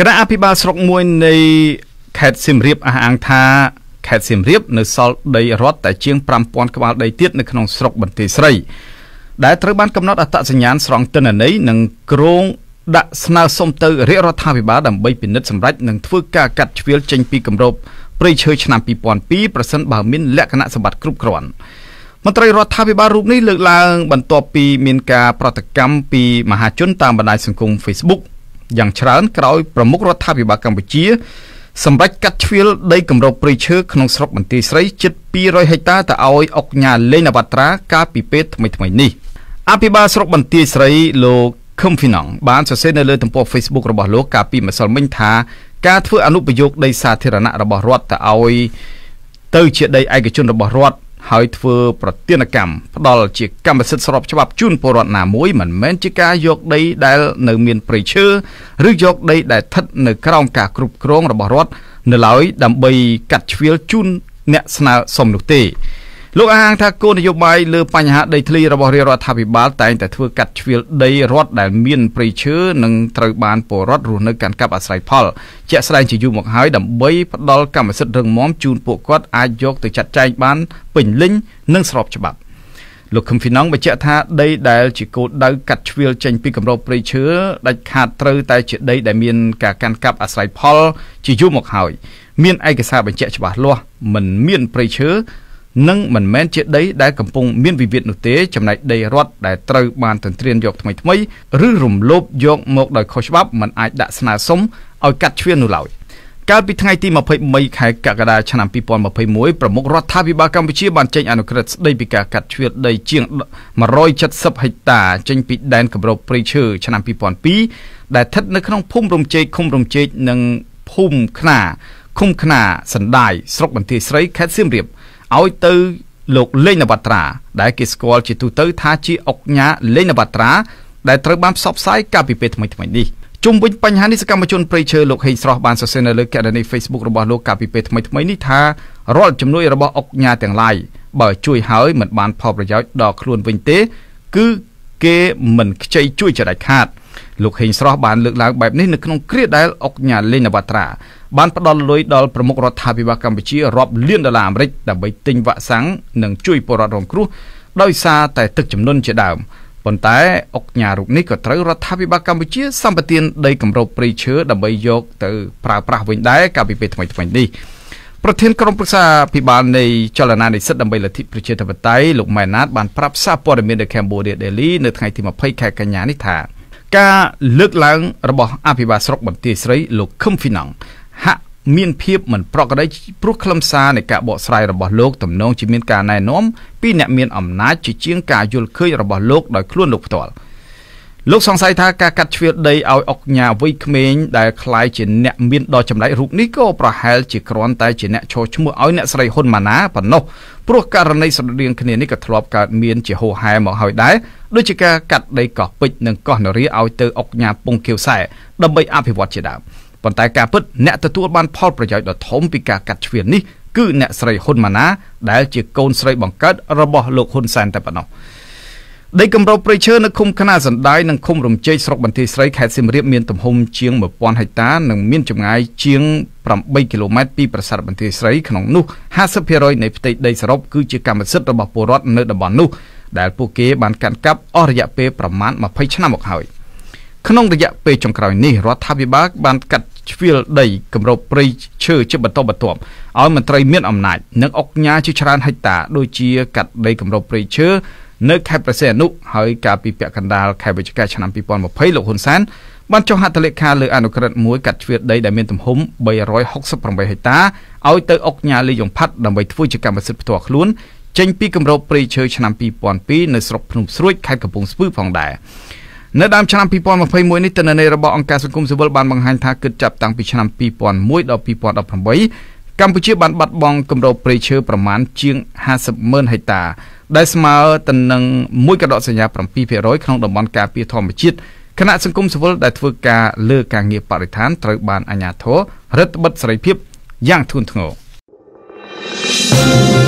គណៈអភិបាលស្រុកមួយនៃខេត្តសៀមរាបអះអាងថាខេត្តសៀមរាបនៅសល់ដីរដ្ឋតែជាង5000ក្បាលដីទៀតនៅក្នុងស្រុកបន្ទាយស្រី ដែលត្រូវបានកំណត់អត្តសញ្ញាណស្រង់ទិន្នន័យនិងក្រងដាក់ស្នើសុំទៅរាជរដ្ឋាភិបាលដើម្បីពិនិត្យសម្រេចនិងធ្វើការកាត់ជ្រៀលចេញពីគម្របព្រៃឈើឆ្នាំ2002ប្រសិនបើមានលក្ខណៈសម្បត្តិគ្រប់គ្រាន់មន្ត្រីរដ្ឋាភិបាលរូបនេះលើកឡើងបន្ទាប់ពីមានការប្រតិកម្មពីមហាជនតាមបណ្ដាញសង្គម Facebook យ៉ាងច្រើន ក្រោយប្រមុខរដ្ឋាភិបាលកម្ពុជា សម្រាប់កាត់ជ្រៀលដីគម្របព្រៃឈើក្នុងស្រុកបន្ទាយស្រីជិត200ហិកតាទៅឲ្យអុកញ៉ាលេងអវត្រា កាលពីពេលថ្មីៗនេះអភិបាលស្រុកបន្ទាយស្រីលោកខឹមហ្វីណងបានសរសេរនៅលើទំព័រ Facebook របស់លោកកាលពីម្សិលមិញថា ការធ្វើអនុប្រយោគដី សាធារណៈរបស់រដ្ឋទៅឲ្យ ទៅ ជាដីឯកជនរបស់រដ្ឋហើយធ្វើប្រតិនកម្មផ្ដាល់ជាកម្មសិទ្ធិស្របច្បាប់ជូនពលរដ្ឋណាមួយមិនមែនជាការយកដីដែលនៅមានព្រៃឈើឬយកដីដែលស្ថិតនៅក្រោមការគ្រប់គ្រងរបស់រដ្ឋនៅឡើយដើម្បីកាត់ជ្រៀលជូនអ្នកស្នើសុំនោះទេលោកអាងថាគោលនយោបាយលើបញ្ហាដីធ្លីរបស់រាជរដ្ឋាភិបាលតែងតែធ្វើកាត់ជ្រៀលដីរដ្ឋដែលមានព្រៃឈើនិងត្រូវបានពលរដ្ឋរស់នៅកាន់កាប់អាស្រ័យផលជាក់ស្ដែងជាយូរមកហើយដើម្បីផ្ដល់កម្មសិទ្ធិរឹងមាំជូនពួកគាត់អាចយកទៅចាត់ចែងបានពេញលិញនិងស្របច្បាប់លោកខឹមហ្វីណងបញ្ជាក់ថាដីដែលជាគោលដៅកាត់ជ្រៀលចេញពីគម្របព្រៃឈើដាច់ខាតត្រូវតែជាដីដែលមានការកាន់កាប់អាស្រ័យផលជាយូរមកហើយមានឯកសារបញ្ជាក់ច្បាស់លាស់មិនមានព្រៃឈើនិងមិនមែនជាដីដែលកំពុងមានវិវាទនោះទេចំណែកដីរដ្ឋដែលត្រូវបានទន្ទ្រានយកថ្មីថ្មីឬរំលោភយកមកដោយខុសច្បាប់មិនអាចដាក់ស្នើសុំឲ្យកាត់ជ្រៀននោះឡើយកាលពីថ្ងៃទី23ខែកក្កដាឆ្នាំ2021ប្រមុខរដ្ឋាភិបាលកម្ពុជាបានចេញអនុក្រឹត្យស្តីពីការកាត់ជ្រៀតដីជាង170ហិកតាចេញពី ដែនគម្របព្រៃឈើឆ្នាំ2002ដែលស្ថិតនៅក្នុងភូមិរំជែកឃុំរំជែកនិងភូមិខ្នាឃុំខ្នាសណ្ដាយស្រុកបន្ទាយស្រីខេត្តសៀមរាបឲ្យទៅលោកលេងនវត្រា ដែល គេស្គាល់ជាទូទៅ ថាជាអុកញ៉ាលេងនវត្រា ដែលត្រូវបានផ្សព្វផ្សាយកាលពីពេលថ្មីៗនេះជុំវិញបញ្ហានេះសកម្មជនប្រៃឈើលោកហេងស្រស់បានសរសេរនៅលើកណនី Facebook របស់លោកកាលពីពេលថ្មីៗនេះថារាល់ជំនួយរបស់អុកញ៉ាទាំងឡាយបើ ជួយហើយមិនបានផលប្រយោជន៍ដល់ខ្លួនវិញទេ គឺគេមិនខ្ចីជួយចដាច់ខាតលោកហេងស្រស់បានលើកឡើងបែបនេះនៅក្នុងគ្រាដែលអុកញ៉ាលេងនវត្រាបានផ្ដល់លុយដល់ប្រមុខរដ្ឋាភិបាលកម្ពុជារាប់លានដុល្លារអាមេរិកដើម្បីទិញវ៉ាក់សាំងនិងជួយពលរដ្ឋរងគ្រោះ ដោយសារតែទឹកជំនន់ជាដើមប៉ុន្តែអុកញ៉ារូបនេះក៏ត្រូវរដ្ឋាភិបាលកម្ពុជាសម្បទានដីគម្របព្រៃឈើដើម្បីយកទៅប្រើប្រាស់វិញដែរកាលពីពេលថ្មីៗនេះប្រធានក្រុមប្រឹក្សាភិបាលនៃចលនានិស្សិតដើម្បីលទ្ធិប្រជាធិបតេយ្យលោកម៉ែនណាតបានប្រាប់សារព័ត៌មាននៅ Cambodia Daily នៅថ្ងៃទី20ខែកញ្ញានេះថាការលើកឡើងរបស់អភិបាលស្រុកបន្ទាយស្រីលោកខឹមហ្វីណង់ហាក់មានភាពមិនប្រក្រតីព្រោះខ្លឹមសារនៃការបកស្រាយរបស់លោកទំនងជាមានការណែនាំពី អ្នកមានអំណាចជាជាងការយល់ឃើញរបស់លោកដោយខ្លួនលោកផ្ទាល់លោកសង្ស័យថាការកាត់ជ្រឿតដីឲ្យអុកញ៉ាវ័យក្មេងដែលคล้ายជាអ្នកមានដ៏ចម្លែករូបនេះក៏ប្រហែលជាគ្រាន់តែជាអ្នកឈរឈ្មោះឲ្យអ្នកស្រីហ៊ុនម៉ាណែលប៉ុណ្ណោះព្រោះករណីស្រដៀងគ្នានេះក៏ធ្លាប់កើតមានជាហូរហែមកហើយដែរដូចជាការកាត់ដីកោះពេជ្រនិងកោះនរាឲ្យទៅអុកញ៉ាពងខៀវខ្សែដើម្បីអភិវឌ្ឍជាដើម។ប៉ុន្តែការពិតអ្នកទទួលបានផលប្រយោជន៍ដ៏ធំពីការកាត់ឈឿននេះគឺអ្នកស្រីហ៊ុនម៉ាណែតដែលជាកូនស្រីបង្កើតរបស់លោកហ៊ុនសែនតែប៉ុណ្ណោះដីគម្របព្រៃឈើនៅឃុំខណាសណ្ដាយនិងឃុំរំជែកស្រុកបន្ទាយស្រីខេត្តសៀមរាបមានទំហំជាង1000ហិកតានិងមានចម្ងាយជាង8គីឡូម៉ែត្រពីប្រាសាទបន្ទាយស្រីក្នុងនោះ50%នៃផ្ទៃដីសរុបគឺជាកម្មសិទ្ធិរបស់ពលរដ្ឋនៅតំបន់នោះដែលពួកគេបានកាន់កាប់អស់រយៈពេលប្រមាណ20ឆ្នាំមកហើយ។ក្នុងរយៈពេលចុងក្រោយនេះរដ្ឋាភិបាលបានកាត់ជ្រៀលដីគម្របព្រៃឈើជាបន្តបន្ទាប់ឲ្យមន្ត្រីមានអំណាចនិងអុកញ៉ាជាច្រើនហិកតា ដូចជាកាត់ដីគម្របព្រៃឈើនៅខេត្តប្រសេអនុហើយកាលពីពាក់កណ្ដាលខែវិច្ឆិកាឆ្នាំ2020លោកហ៊ុនសែនបានចុះហត្ថលេខាលើអនុក្រឹត្យមួយកាត់ជ្រៀតដីដែលមានទំហំ368ហិកតាឲ្យទៅអុកញ៉ាលីយងផាត់ដើម្បីធ្វើជាកម្មសិទ្ធិផ្ទាល់ខ្លួន ចេញពីគម្របព្រៃឈើឆ្នាំ2002នៅស្រុកភ្នំស្រួចខេត្តកំពង់ស្ពឺផងដែរនៅដើមឆ្នាំ2021នេះទិន្នន័យរបស់អង្គការសង្គមស៊ីវិលបានបង្ហាញថាគិតចាប់តាំងពីឆ្នាំ2001ដល់2018កម្ពុជាបានបាត់បង់គម្របព្រៃឈើប្រមាណជាង50ម៉ឺនហិកតាដែលស្មើទៅនឹងមួយកដកសញ្ញា7%ក្នុងតំបន់ការពារធម្មជាតិគណៈសង្គមស៊ីវិលដែលធ្វើការលើការងារបរិស្ថានត្រូវបានអាជ្ញាធររឹតបន្តឹងសេរីភាពយ៉ាងធ្ងន់ធ្ងរ